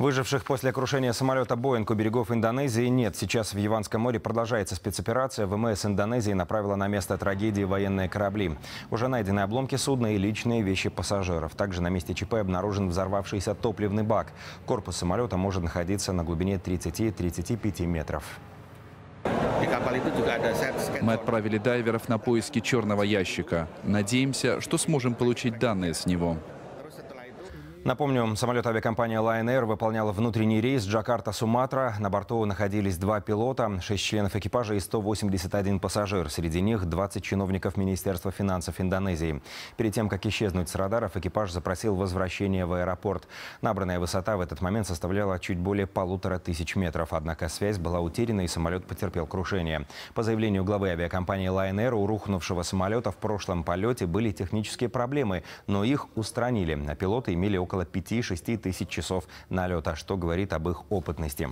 Выживших после крушения самолета «Боинг» у берегов Индонезии нет. Сейчас в Яванском море продолжается спецоперация. ВМС Индонезии направила на место трагедии военные корабли. Уже найдены обломки судна и личные вещи пассажиров. Также на месте ЧП обнаружен взорвавшийся топливный бак. Корпус самолета может находиться на глубине 30-35 метров. Мы отправили дайверов на поиски черного ящика. Надеемся, что сможем получить данные с него. Напомню, самолет авиакомпании Lion Air выполнял внутренний рейс Джакарта-Суматра. На борту находились два пилота, шесть членов экипажа и 181 пассажир. Среди них 20 чиновников Министерства финансов Индонезии. Перед тем, как исчезнуть с радаров, экипаж запросил возвращение в аэропорт. Набранная высота в этот момент составляла чуть более полутора тысяч метров. Однако связь была утеряна и самолет потерпел крушение. По заявлению главы авиакомпании Lion Air, у рухнувшего самолета в прошлом полете были технические проблемы, но их устранили. А пилоты имели около около 5-6 тысяч часов налета, что говорит об их опытности.